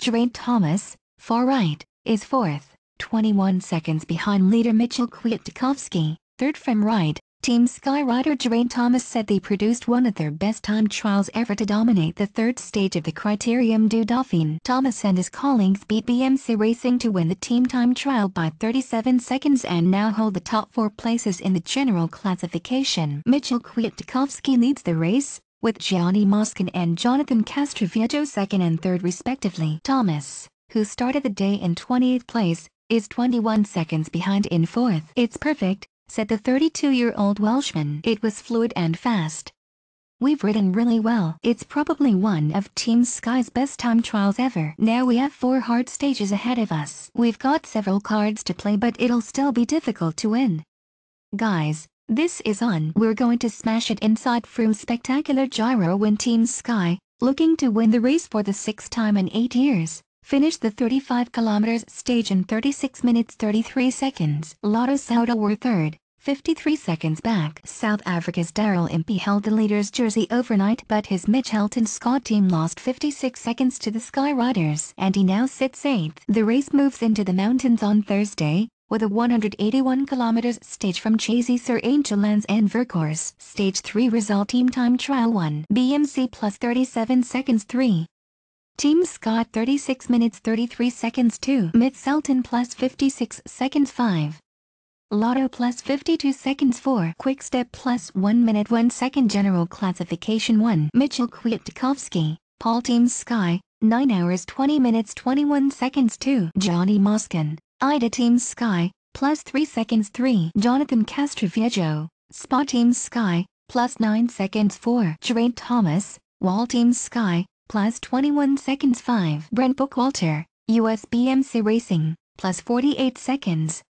Geraint Thomas, far right, is fourth, 21 seconds behind leader Mitchell Kwiatkowski, third from right. Team Sky rider Geraint Thomas said they produced one of their best time trials ever to dominate the third stage of the Criterium du Dauphiné. Thomas and his colleagues beat BMC Racing to win the team time trial by 37 seconds and now hold the top four places in the general classification. Mitchell Kwiatkowski leads the race, with Gianni Moskin and Jonathan Castroviejo second and third respectively. Thomas, who started the day in 28th place, is 21 seconds behind in fourth. It's perfect, said the 32-year-old Welshman. It was fluid and fast. We've ridden really well. It's probably one of Team Sky's best time trials ever. Now we have four hard stages ahead of us. We've got several cards to play but it'll still be difficult to win. Guys, this is on. We're going to smash it inside from spectacular gyro when Team Sky, looking to win the race for the sixth time in eight years, finished the 35 kilometers stage in 36 minutes 33 seconds. Lotto Sauda were third, 53 seconds back. South Africa's Daryl Impey held the leader's jersey overnight but his Mitch Helton Scott team lost 56 seconds to the Sky Riders and he now sits 8th. The race moves into the mountains on Thursday, with a 181 km stage from Chazy Sur Lens and Vercors. Stage 3 result team time trial 1 BMC plus 37 seconds 3. Team Scott 36 minutes 33 seconds 2. Mid Selton plus 56 seconds 5. Lotto plus 52 seconds 4. Quick Step plus 1 minute 1 second. General Classification 1. Mitchell Kwiatkowski, Paul Team Sky, 9 hours 20 minutes 21 seconds 2. Johnny Moskin, Ida Team Sky, plus 3 seconds 3. Jonathan Castroviejo, Spa Team Sky, plus 9 seconds 4. Geraint Thomas, Wall Team Sky, plus 21 seconds 5. Brent Bookwalter, USBMC Racing, plus 48 seconds.